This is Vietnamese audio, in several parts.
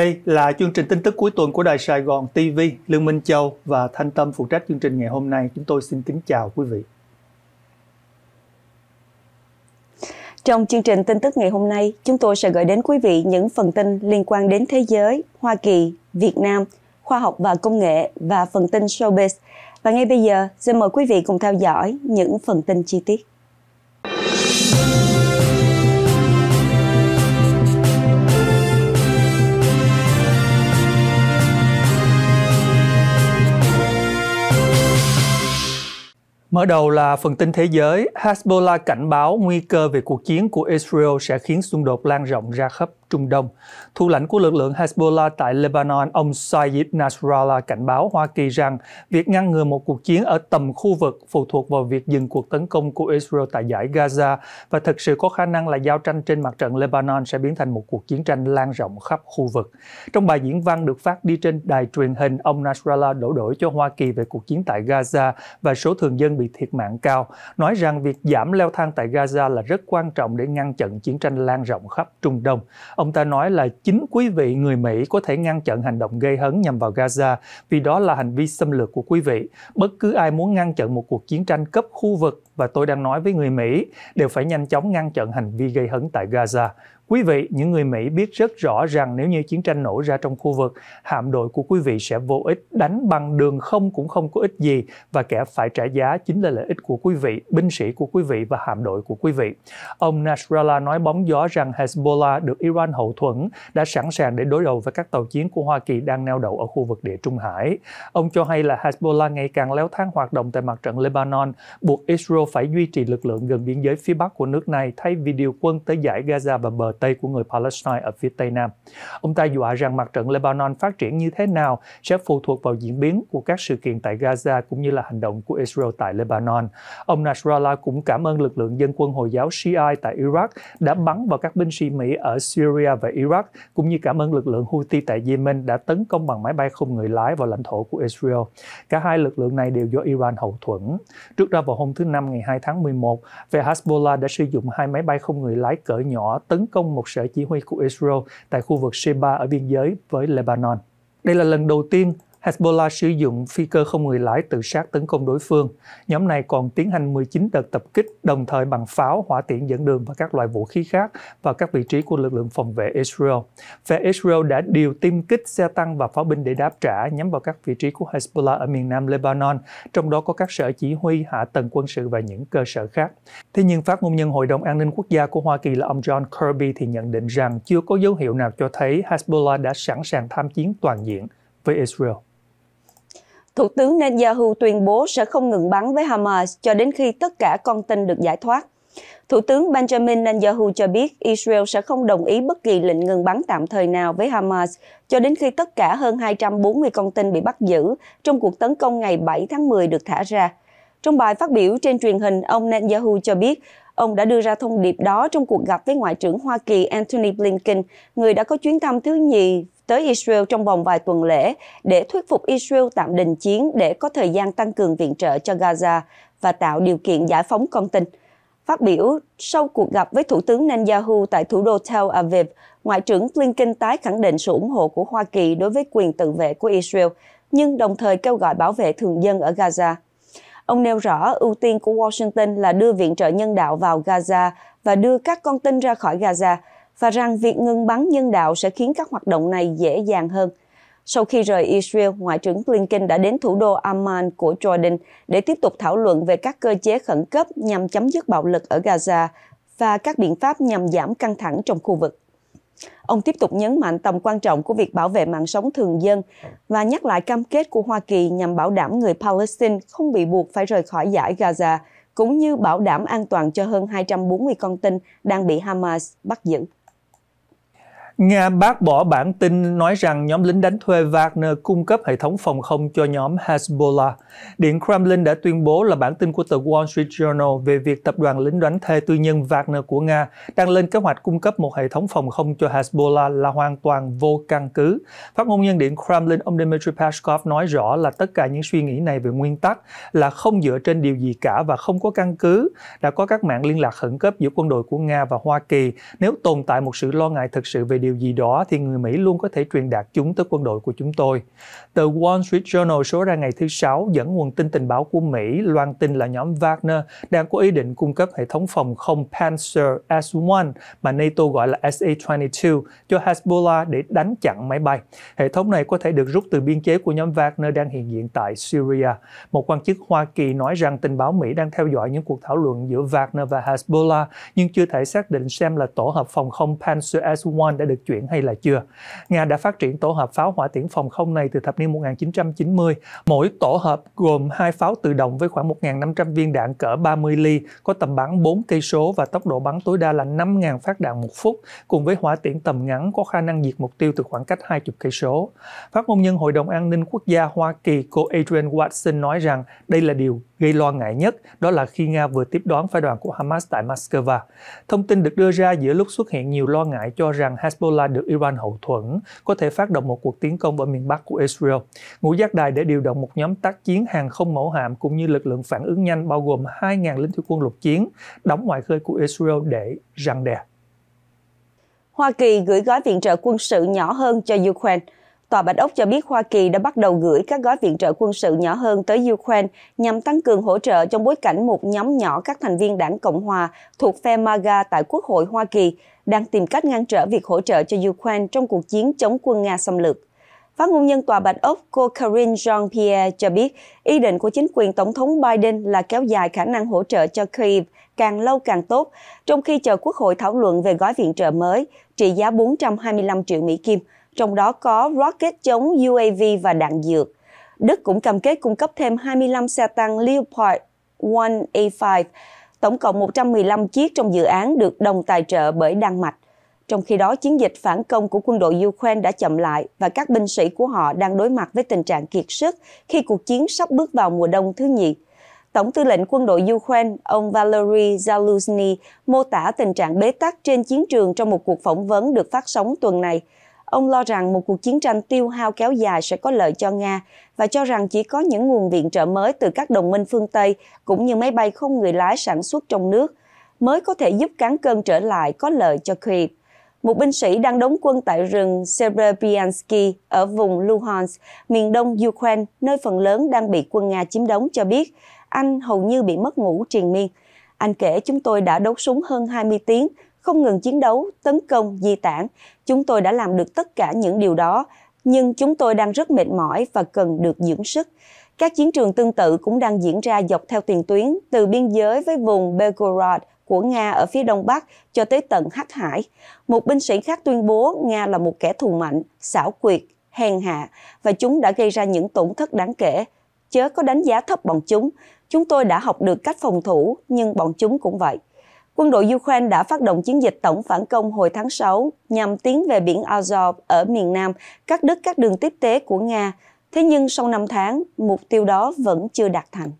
Đây là chương trình tin tức cuối tuần của Đài Sài Gòn TV, Lương Minh Châu và Thanh Tâm phụ trách chương trình ngày hôm nay. Chúng tôi xin kính chào quý vị. Trong chương trình tin tức ngày hôm nay, chúng tôi sẽ gửi đến quý vị những phần tin liên quan đến thế giới, Hoa Kỳ, Việt Nam, khoa học và công nghệ và phần tin showbiz. Và ngay bây giờ, xin mời quý vị cùng theo dõi những phần tin chi tiết. Mở đầu là phần tin thế giới, Hezbollah cảnh báo nguy cơ về cuộc chiến của Israel sẽ khiến xung đột lan rộng ra khắp Trung Đông. Thủ lãnh của lực lượng Hezbollah tại Lebanon, ông Sayyid Nasrallah cảnh báo Hoa Kỳ rằng việc ngăn ngừa một cuộc chiến ở tầm khu vực phụ thuộc vào việc dừng cuộc tấn công của Israel tại giải Gaza và thực sự có khả năng là giao tranh trên mặt trận Lebanon sẽ biến thành một cuộc chiến tranh lan rộng khắp khu vực. Trong bài diễn văn được phát đi trên đài truyền hình, ông Nasrallah đổ lỗi cho Hoa Kỳ về cuộc chiến tại Gaza và số thường dân bị thiệt mạng cao, nói rằng việc giảm leo thang tại Gaza là rất quan trọng để ngăn chặn chiến tranh lan rộng khắp Trung Đông. Ông ta nói là chính quý vị người Mỹ có thể ngăn chặn hành động gây hấn nhằm vào Gaza vì đó là hành vi xâm lược của quý vị. Bất cứ ai muốn ngăn chặn một cuộc chiến tranh cấp khu vực và tôi đang nói với người Mỹ đều phải nhanh chóng ngăn chặn hành vi gây hấn tại Gaza. Quý vị, những người Mỹ biết rất rõ rằng nếu như chiến tranh nổ ra trong khu vực, hạm đội của quý vị sẽ vô ích, đánh bằng đường không cũng không có ích gì và kẻ phải trả giá chính là lợi ích của quý vị, binh sĩ của quý vị và hạm đội của quý vị. Ông Nasrallah nói bóng gió rằng Hezbollah được Iran hậu thuẫn đã sẵn sàng để đối đầu với các tàu chiến của Hoa Kỳ đang neo đậu ở khu vực địa Trung Hải. Ông cho hay là Hezbollah ngày càng léo thang hoạt động tại mặt trận Lebanon, buộc Israel phải duy trì lực lượng gần biên giới phía bắc của nước này thay vì điều quân tới giải Gaza và bờ Tây của người Palestine ở phía Tây Nam. Ông ta dọa rằng mặt trận Lebanon phát triển như thế nào sẽ phụ thuộc vào diễn biến của các sự kiện tại Gaza cũng như là hành động của Israel tại Lebanon. Ông Nasrallah cũng cảm ơn lực lượng dân quân Hồi giáo Shiite tại Iraq đã bắn vào các binh sĩ Mỹ ở Syria và Iraq, cũng như cảm ơn lực lượng Houthi tại Yemen đã tấn công bằng máy bay không người lái vào lãnh thổ của Israel. Cả hai lực lượng này đều do Iran hậu thuẫn. Trước đó vào hôm thứ Năm ngày 2 tháng 11, phe Hezbollah đã sử dụng hai máy bay không người lái cỡ nhỏ tấn công một sở chỉ huy của Israel tại khu vực Sheba ở biên giới với Lebanon. Đây là lần đầu tiên Hezbollah sử dụng phi cơ không người lái tự sát tấn công đối phương. Nhóm này còn tiến hành 19 đợt tập kích đồng thời bằng pháo, hỏa tiễn dẫn đường và các loại vũ khí khác vào các vị trí của lực lượng phòng vệ Israel. Phía Israel đã điều tiêm kích xe tăng và pháo binh để đáp trả nhắm vào các vị trí của Hezbollah ở miền nam Lebanon, trong đó có các sở chỉ huy, hạ tầng quân sự và những cơ sở khác. Thế nhưng phát ngôn nhân Hội đồng An ninh Quốc gia của Hoa Kỳ là ông John Kirby thì nhận định rằng chưa có dấu hiệu nào cho thấy Hezbollah đã sẵn sàng tham chiến toàn diện với Israel. Thủ tướng Netanyahu tuyên bố sẽ không ngừng bắn với Hamas cho đến khi tất cả con tin được giải thoát. Thủ tướng Benjamin Netanyahu cho biết Israel sẽ không đồng ý bất kỳ lệnh ngừng bắn tạm thời nào với Hamas cho đến khi tất cả hơn 240 con tin bị bắt giữ trong cuộc tấn công ngày 7 tháng 10 được thả ra. Trong bài phát biểu trên truyền hình, ông Netanyahu cho biết ông đã đưa ra thông điệp đó trong cuộc gặp với Ngoại trưởng Hoa Kỳ Antony Blinken, người đã có chuyến thăm thứ nhì tới Israel trong vòng vài tuần lễ để thuyết phục Israel tạm đình chiến để có thời gian tăng cường viện trợ cho Gaza và tạo điều kiện giải phóng con tin. Phát biểu sau cuộc gặp với Thủ tướng Netanyahu tại thủ đô Tel Aviv, Ngoại trưởng Blinken tái khẳng định sự ủng hộ của Hoa Kỳ đối với quyền tự vệ của Israel, nhưng đồng thời kêu gọi bảo vệ thường dân ở Gaza. Ông nêu rõ ưu tiên của Washington là đưa viện trợ nhân đạo vào Gaza và đưa các con tin ra khỏi Gaza, và rằng việc ngừng bắn nhân đạo sẽ khiến các hoạt động này dễ dàng hơn. Sau khi rời Israel, Ngoại trưởng Blinken đã đến thủ đô Amman của Jordan để tiếp tục thảo luận về các cơ chế khẩn cấp nhằm chấm dứt bạo lực ở Gaza và các biện pháp nhằm giảm căng thẳng trong khu vực. Ông tiếp tục nhấn mạnh tầm quan trọng của việc bảo vệ mạng sống thường dân và nhắc lại cam kết của Hoa Kỳ nhằm bảo đảm người Palestine không bị buộc phải rời khỏi giải Gaza, cũng như bảo đảm an toàn cho hơn 240 con tin đang bị Hamas bắt giữ. Nga bác bỏ bản tin nói rằng nhóm lính đánh thuê Wagner cung cấp hệ thống phòng không cho nhóm Hezbollah. Điện Kremlin đã tuyên bố là bản tin của tờ Wall Street Journal về việc tập đoàn lính đánh thuê tư nhân Wagner của Nga đang lên kế hoạch cung cấp một hệ thống phòng không cho Hezbollah là hoàn toàn vô căn cứ. Phát ngôn nhân Điện Kremlin ông Dmitry Peskov nói rõ là tất cả những suy nghĩ này về nguyên tắc là không dựa trên điều gì cả và không có căn cứ. Đã có các mạng liên lạc khẩn cấp giữa quân đội của Nga và Hoa Kỳ nếu tồn tại một sự lo ngại thực sự về điều điều gì đó thì người Mỹ luôn có thể truyền đạt chúng tới quân đội của chúng tôi. Tờ Wall Street Journal số ra ngày thứ Sáu dẫn nguồn tin tình báo của Mỹ loan tin là nhóm Wagner đang có ý định cung cấp hệ thống phòng không Panzer S-1 mà NATO gọi là SA-22 cho Hezbollah để đánh chặn máy bay. Hệ thống này có thể được rút từ biên chế của nhóm Wagner đang hiện diện tại Syria. Một quan chức Hoa Kỳ nói rằng tình báo Mỹ đang theo dõi những cuộc thảo luận giữa Wagner và Hezbollah nhưng chưa thể xác định xem là tổ hợp phòng không Panzer S-1 đã được được chuyển hay là chưa. Nga đã phát triển tổ hợp pháo hỏa tiễn phòng không này từ thập niên 1990. Mỗi tổ hợp gồm hai pháo tự động với khoảng 1.500 viên đạn cỡ 30 ly, có tầm bắn 4 cây số và tốc độ bắn tối đa là 5.000 phát đạn một phút, cùng với hỏa tiễn tầm ngắn có khả năng diệt mục tiêu từ khoảng cách 20 cây số. Phát ngôn nhân Hội đồng An ninh Quốc gia Hoa Kỳ, cô Adrian Watson nói rằng đây là điều gây lo ngại nhất, đó là khi Nga vừa tiếp đón phái đoàn của Hamas tại Moscow. Thông tin được đưa ra giữa lúc xuất hiện nhiều lo ngại cho rằng Hezbollah Hezbollah được Iran hậu thuẫn có thể phát động một cuộc tiến công vào miền Bắc của Israel. Ngũ giác đài để điều động một nhóm tác chiến hàng không mẫu hạm cũng như lực lượng phản ứng nhanh bao gồm 2.000 lính thủy quân lục chiến đóng ngoài khơi của Israel để răng đe. Hoa Kỳ gửi gói viện trợ quân sự nhỏ hơn cho Ukraine. Tòa Bạch Ốc cho biết Hoa Kỳ đã bắt đầu gửi các gói viện trợ quân sự nhỏ hơn tới Ukraine nhằm tăng cường hỗ trợ trong bối cảnh một nhóm nhỏ các thành viên đảng Cộng hòa thuộc phe MAGA tại Quốc hội Hoa Kỳ đang tìm cách ngăn trở việc hỗ trợ cho Ukraine trong cuộc chiến chống quân Nga xâm lược. Phát ngôn nhân Tòa Bạch Ốc, cô Karine Jean-Pierre cho biết, ý định của chính quyền Tổng thống Biden là kéo dài khả năng hỗ trợ cho Kyiv càng lâu càng tốt, trong khi chờ Quốc hội thảo luận về gói viện trợ mới trị giá 425 triệu Mỹ Kim, trong đó có rocket chống UAV và đạn dược. Đức cũng cam kết cung cấp thêm 25 xe tăng Leopard 1A5 Tổng cộng 115 chiếc trong dự án được đồng tài trợ bởi Đan Mạch. Trong khi đó, chiến dịch phản công của quân đội Ukraine đã chậm lại và các binh sĩ của họ đang đối mặt với tình trạng kiệt sức khi cuộc chiến sắp bước vào mùa đông thứ nhì. Tổng tư lệnh quân đội Ukraine, ông Valery Zaluzny, mô tả tình trạng bế tắc trên chiến trường trong một cuộc phỏng vấn được phát sóng tuần này – Ông lo rằng một cuộc chiến tranh tiêu hao kéo dài sẽ có lợi cho Nga và cho rằng chỉ có những nguồn viện trợ mới từ các đồng minh phương Tây cũng như máy bay không người lái sản xuất trong nước mới có thể giúp cán cân trở lại có lợi cho Kiev. Một binh sĩ đang đóng quân tại rừng Serebryansky ở vùng Luhansk, miền đông Ukraine, nơi phần lớn đang bị quân Nga chiếm đóng cho biết anh hầu như bị mất ngủ triền miên. Anh kể chúng tôi đã đấu súng hơn 20 tiếng không ngừng chiến đấu, tấn công, di tản. Chúng tôi đã làm được tất cả những điều đó, nhưng chúng tôi đang rất mệt mỏi và cần được dưỡng sức. Các chiến trường tương tự cũng đang diễn ra dọc theo tiền tuyến, từ biên giới với vùng Belgorod của Nga ở phía đông bắc cho tới tận Hắc Hải. Một binh sĩ khác tuyên bố Nga là một kẻ thù mạnh, xảo quyệt, hèn hạ và chúng đã gây ra những tổn thất đáng kể. Chớ có đánh giá thấp bọn chúng, chúng tôi đã học được cách phòng thủ nhưng bọn chúng cũng vậy quân đội Ukraine đã phát động chiến dịch tổng phản công hồi tháng 6 nhằm tiến về biển Azov ở miền Nam, cắt đứt các đường tiếp tế của Nga. Thế nhưng sau 5 tháng, mục tiêu đó vẫn chưa đạt thành.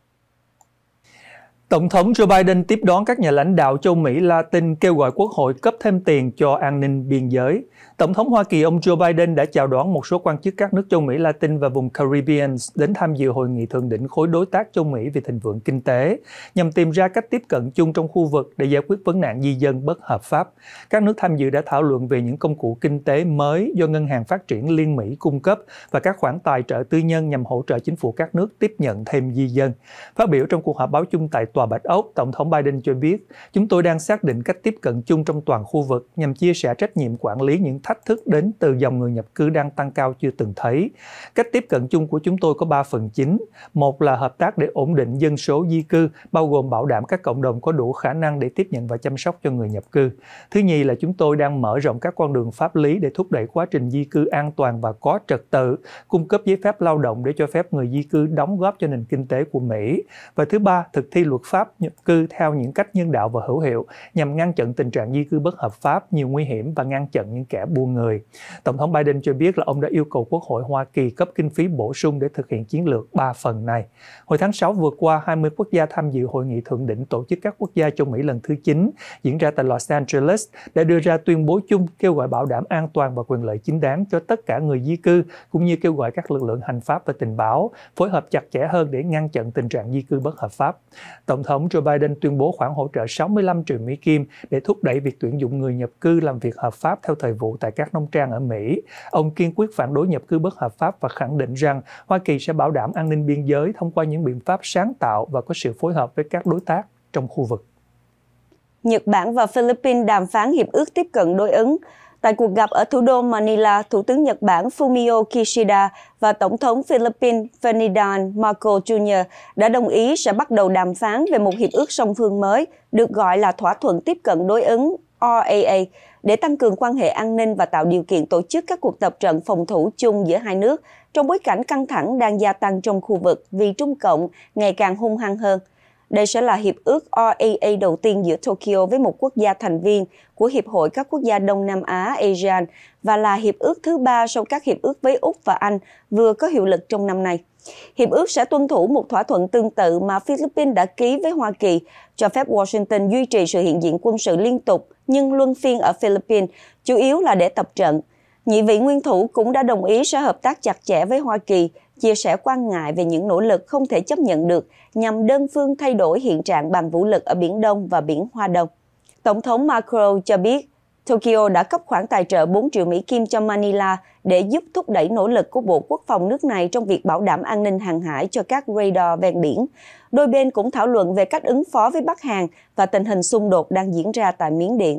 Tổng thống Joe Biden tiếp đón các nhà lãnh đạo châu Mỹ Latin kêu gọi quốc hội cấp thêm tiền cho an ninh biên giới. Tổng thống Hoa Kỳ ông Joe Biden đã chào đón một số quan chức các nước châu Mỹ Latin và vùng Caribbean đến tham dự hội nghị thượng đỉnh khối đối tác châu Mỹ về thịnh vượng kinh tế, nhằm tìm ra cách tiếp cận chung trong khu vực để giải quyết vấn nạn di dân bất hợp pháp. Các nước tham dự đã thảo luận về những công cụ kinh tế mới do Ngân hàng Phát triển Liên Mỹ cung cấp và các khoản tài trợ tư nhân nhằm hỗ trợ chính phủ các nước tiếp nhận thêm di dân. Phát biểu trong cuộc họp báo chung tại Tòa Bạch Ốc, Tổng thống Biden cho biết, chúng tôi đang xác định cách tiếp cận chung trong toàn khu vực nhằm chia sẻ trách nhiệm quản lý những thách thức đến từ dòng người nhập cư đang tăng cao chưa từng thấy. Cách tiếp cận chung của chúng tôi có 3 phần chính. Một là hợp tác để ổn định dân số di cư, bao gồm bảo đảm các cộng đồng có đủ khả năng để tiếp nhận và chăm sóc cho người nhập cư. Thứ nhì là chúng tôi đang mở rộng các con đường pháp lý để thúc đẩy quá trình di cư an toàn và có trật tự, cung cấp giấy phép lao động để cho phép người di cư đóng góp cho nền kinh tế của Mỹ. Và thứ ba, thực thi luật pháp nhập cư theo những cách nhân đạo và hữu hiệu nhằm ngăn chặn tình trạng di cư bất hợp pháp, nhiều nguy hiểm và ngăn chặn những kẻ buôn buôn người. Tổng thống Biden cho biết là ông đã yêu cầu Quốc hội Hoa Kỳ cấp kinh phí bổ sung để thực hiện chiến lược ba phần này. Hồi tháng 6 vừa qua, 20 quốc gia tham dự hội nghị thượng đỉnh tổ chức các quốc gia châu Mỹ lần thứ 9 diễn ra tại Los Angeles đã đưa ra tuyên bố chung kêu gọi bảo đảm an toàn và quyền lợi chính đáng cho tất cả người di cư cũng như kêu gọi các lực lượng hành pháp và tình báo phối hợp chặt chẽ hơn để ngăn chặn tình trạng di cư bất hợp pháp. Tổng thống Joe Biden tuyên bố khoản hỗ trợ 65 triệu Mỹ Kim để thúc đẩy việc tuyển dụng người nhập cư làm việc hợp pháp theo thời vụ tại tại các nông trang ở Mỹ. Ông kiên quyết phản đối nhập cư bất hợp pháp và khẳng định rằng Hoa Kỳ sẽ bảo đảm an ninh biên giới thông qua những biện pháp sáng tạo và có sự phối hợp với các đối tác trong khu vực. Nhật Bản và Philippines đàm phán hiệp ước tiếp cận đối ứng. Tại cuộc gặp ở thủ đô Manila, Thủ tướng Nhật Bản Fumio Kishida và Tổng thống Philippines Ferdinand Marcos Jr. đã đồng ý sẽ bắt đầu đàm phán về một hiệp ước song phương mới, được gọi là Thỏa thuận tiếp cận đối ứng RAA, để tăng cường quan hệ an ninh và tạo điều kiện tổ chức các cuộc tập trận phòng thủ chung giữa hai nước trong bối cảnh căng thẳng đang gia tăng trong khu vực vì Trung Cộng ngày càng hung hăng hơn. Đây sẽ là hiệp ước RAA đầu tiên giữa Tokyo với một quốc gia thành viên của Hiệp hội các quốc gia Đông Nam Á ASEAN và là hiệp ước thứ ba sau các hiệp ước với Úc và Anh vừa có hiệu lực trong năm nay. Hiệp ước sẽ tuân thủ một thỏa thuận tương tự mà Philippines đã ký với Hoa Kỳ, cho phép Washington duy trì sự hiện diện quân sự liên tục nhưng luân phiên ở Philippines, chủ yếu là để tập trận. Nhị vị nguyên thủ cũng đã đồng ý sẽ hợp tác chặt chẽ với Hoa Kỳ, chia sẻ quan ngại về những nỗ lực không thể chấp nhận được nhằm đơn phương thay đổi hiện trạng bằng vũ lực ở Biển Đông và Biển Hoa Đông. Tổng thống Macron cho biết Tokyo đã cấp khoản tài trợ 4 triệu Mỹ Kim cho Manila để giúp thúc đẩy nỗ lực của Bộ Quốc phòng nước này trong việc bảo đảm an ninh hàng hải cho các radar ven biển. Đôi bên cũng thảo luận về cách ứng phó với Bắc Hàn và tình hình xung đột đang diễn ra tại Miến Điện.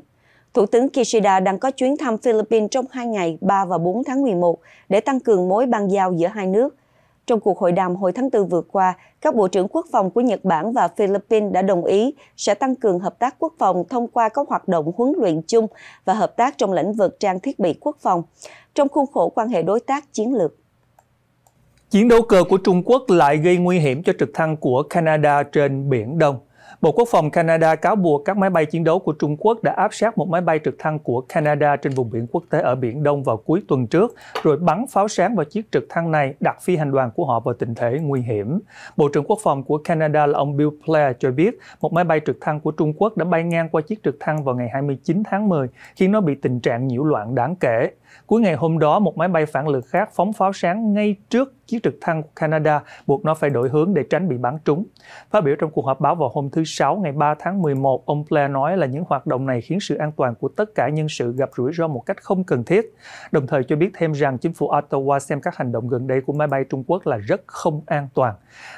Thủ tướng Kishida đang có chuyến thăm Philippines trong hai ngày 3 và 4 tháng 11 để tăng cường mối bang giao giữa hai nước trong cuộc hội đàm hồi tháng 4 vừa qua, các bộ trưởng quốc phòng của Nhật Bản và Philippines đã đồng ý sẽ tăng cường hợp tác quốc phòng thông qua các hoạt động huấn luyện chung và hợp tác trong lĩnh vực trang thiết bị quốc phòng, trong khuôn khổ quan hệ đối tác chiến lược. Chiến đấu cơ của Trung Quốc lại gây nguy hiểm cho trực thăng của Canada trên Biển Đông. Bộ Quốc phòng Canada cáo buộc các máy bay chiến đấu của Trung Quốc đã áp sát một máy bay trực thăng của Canada trên vùng biển quốc tế ở Biển Đông vào cuối tuần trước, rồi bắn pháo sáng vào chiếc trực thăng này đặt phi hành đoàn của họ vào tình thế nguy hiểm. Bộ trưởng Quốc phòng của Canada là ông Bill Blair cho biết một máy bay trực thăng của Trung Quốc đã bay ngang qua chiếc trực thăng vào ngày 29 tháng 10, khiến nó bị tình trạng nhiễu loạn đáng kể. Cuối ngày hôm đó, một máy bay phản lực khác phóng pháo sáng ngay trước chiếc trực thăng của Canada, buộc nó phải đổi hướng để tránh bị bắn trúng. Phát biểu trong cuộc họp báo vào hôm thứ Sáu ngày 3 tháng 11, ông Blair nói là những hoạt động này khiến sự an toàn của tất cả nhân sự gặp rủi ro một cách không cần thiết, đồng thời cho biết thêm rằng chính phủ Ottawa xem các hành động gần đây của máy bay Trung Quốc là rất không an toàn.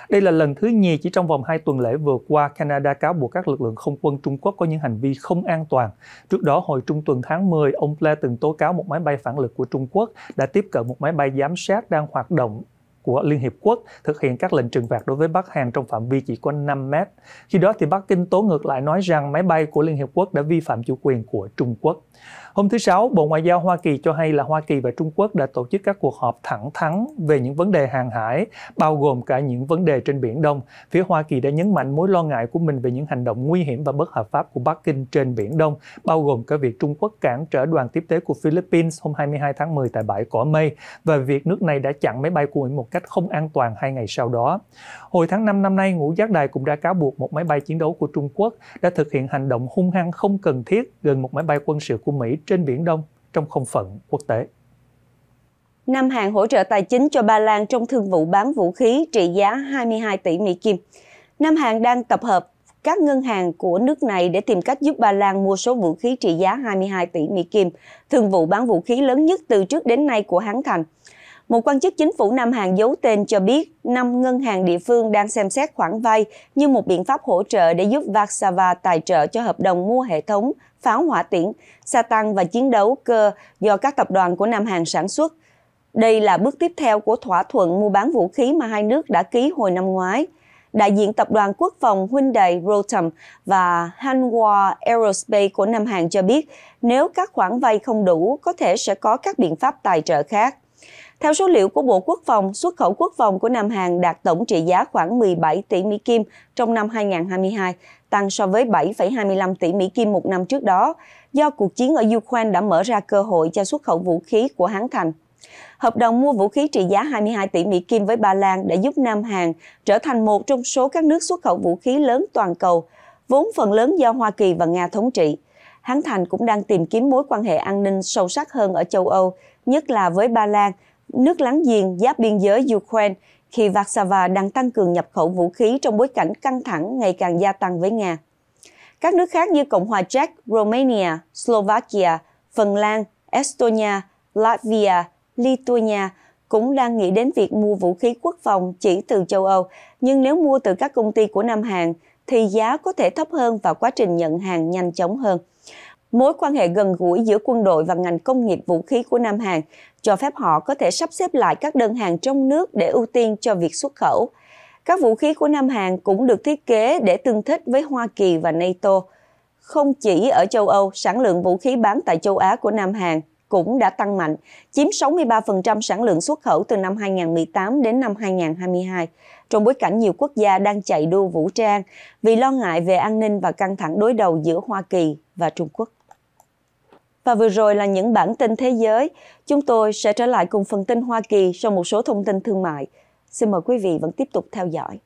Đây là lần thứ nhì chỉ trong vòng hai tuần lễ vừa qua, Canada cáo buộc các lực lượng không quân Trung Quốc có những hành vi không an toàn. Trước đó, hồi trung tuần tháng 10, ông Blair từng tố cáo một máy bay phản lực của Trung Quốc đã tiếp cận một máy bay giám sát đang hoạt động của Liên Hiệp Quốc thực hiện các lệnh trừng phạt đối với Bắc Hàn trong phạm vi chỉ có 5 mét. Khi đó thì Bắc Kinh tố ngược lại nói rằng máy bay của Liên Hiệp Quốc đã vi phạm chủ quyền của Trung Quốc. Hôm thứ Sáu, Bộ Ngoại giao Hoa Kỳ cho hay là Hoa Kỳ và Trung Quốc đã tổ chức các cuộc họp thẳng thắn về những vấn đề hàng hải, bao gồm cả những vấn đề trên Biển Đông. Phía Hoa Kỳ đã nhấn mạnh mối lo ngại của mình về những hành động nguy hiểm và bất hợp pháp của Bắc Kinh trên Biển Đông, bao gồm cả việc Trung Quốc cản trở đoàn tiếp tế của Philippines hôm 22 tháng 10 tại bãi Cỏ Mây và việc nước này đã chặn máy bay của Mỹ một cách không an toàn hai ngày sau đó. Hồi tháng 5 năm nay, Ngũ Giác Đài cũng đã cáo buộc một máy bay chiến đấu của Trung Quốc đã thực hiện hành động hung hăng không cần thiết gần một máy bay quân sự của Mỹ trên Biển Đông trong không phận quốc tế. Năm hàng hỗ trợ tài chính cho Ba Lan trong thương vụ bán vũ khí trị giá 22 tỷ Mỹ Kim. Năm hàng đang tập hợp các ngân hàng của nước này để tìm cách giúp Ba Lan mua số vũ khí trị giá 22 tỷ Mỹ Kim, thương vụ bán vũ khí lớn nhất từ trước đến nay của hãng thành một quan chức chính phủ Nam Hàn giấu tên cho biết 5 ngân hàng địa phương đang xem xét khoản vay như một biện pháp hỗ trợ để giúp Warsaw tài trợ cho hợp đồng mua hệ thống pháo hỏa tiễn, sa tăng và chiến đấu cơ do các tập đoàn của Nam Hàn sản xuất. Đây là bước tiếp theo của thỏa thuận mua bán vũ khí mà hai nước đã ký hồi năm ngoái. Đại diện Tập đoàn Quốc phòng Hyundai Rotem và Hanwha Aerospace của Nam Hàn cho biết nếu các khoản vay không đủ, có thể sẽ có các biện pháp tài trợ khác. Theo số liệu của Bộ Quốc phòng, xuất khẩu quốc phòng của Nam Hàn đạt tổng trị giá khoảng 17 tỷ Mỹ Kim trong năm 2022, tăng so với 7,25 tỷ Mỹ Kim một năm trước đó, do cuộc chiến ở Ukraine đã mở ra cơ hội cho xuất khẩu vũ khí của hãng Thành. Hợp đồng mua vũ khí trị giá 22 tỷ Mỹ Kim với Ba Lan đã giúp Nam Hàn trở thành một trong số các nước xuất khẩu vũ khí lớn toàn cầu, vốn phần lớn do Hoa Kỳ và Nga thống trị. Hán Thành cũng đang tìm kiếm mối quan hệ an ninh sâu sắc hơn ở châu Âu, nhất là với Ba Lan, nước láng giềng giáp biên giới Ukraine khi Warsaw đang tăng cường nhập khẩu vũ khí trong bối cảnh căng thẳng ngày càng gia tăng với Nga. Các nước khác như Cộng hòa Czech, Romania, Slovakia, Phần Lan, Estonia, Latvia, Lithuania cũng đang nghĩ đến việc mua vũ khí quốc phòng chỉ từ châu Âu, nhưng nếu mua từ các công ty của Nam Hàn thì giá có thể thấp hơn và quá trình nhận hàng nhanh chóng hơn. Mối quan hệ gần gũi giữa quân đội và ngành công nghiệp vũ khí của Nam Hàn cho phép họ có thể sắp xếp lại các đơn hàng trong nước để ưu tiên cho việc xuất khẩu. Các vũ khí của Nam Hàn cũng được thiết kế để tương thích với Hoa Kỳ và NATO. Không chỉ ở châu Âu, sản lượng vũ khí bán tại châu Á của Nam Hàn cũng đã tăng mạnh, chiếm 63% sản lượng xuất khẩu từ năm 2018 đến năm 2022, trong bối cảnh nhiều quốc gia đang chạy đua vũ trang vì lo ngại về an ninh và căng thẳng đối đầu giữa Hoa Kỳ và Trung Quốc. Và vừa rồi là những bản tin thế giới. Chúng tôi sẽ trở lại cùng phần tin Hoa Kỳ sau một số thông tin thương mại. Xin mời quý vị vẫn tiếp tục theo dõi.